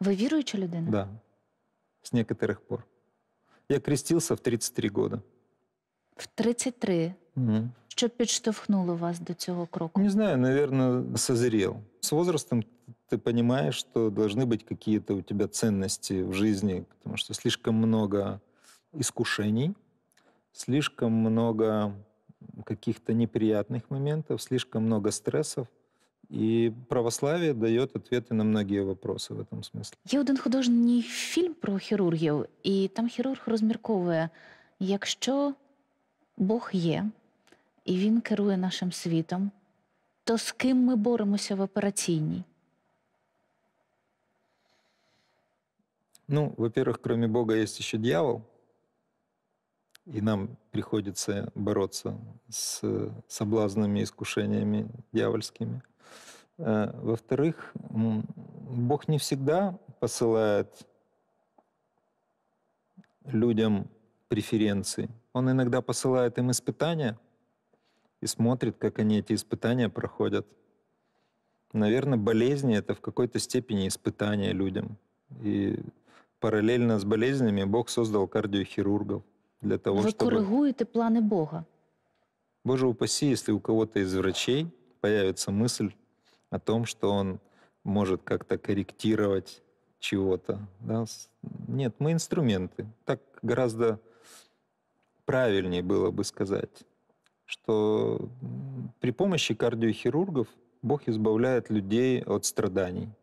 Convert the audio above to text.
Ви віруюча людина? Да. З некоторих пор. Я крестився в 33 года. В 33. Угу. Що підштовхнуло вас до цього кроку? Не знаю, наверное, созрел. С возрастом ты понимаешь, что должны быть какие-то у тебя ценности в жизни, потому что слишком много искушений, слишком много каких-то неприятных моментов, слишком много стрессов. И православие дает ответы на многие вопросы в этом смысле. Є один художній фільм про хірургів, і там хірург розмірковує: якщо Бог є і Він керує нашим світом, то з ким ми боремося в операційній? Ну, во-первых, кроме Бога есть еще дьявол, и нам приходится бороться с соблазнами, искушениями дьявольскими – Э, во-вторых, Бог не всегда посылает людям преференции. Он иногда посылает им испытания и смотрит, как они эти испытания проходят. Наверное, болезни — это в какой-то степени испытания людям. И параллельно с болезнями Бог создал кардиохирургов для того, Вы чтобы... корригуете планы Бога? Боже упаси, если у кого-то из врачей — появится мысль о том, что он может как-то корректировать чего-то. Да? Нет, мы инструменты. Так гораздо правильнее было бы сказать, что при помощи кардиохирургов Бог избавляет людей от страданий.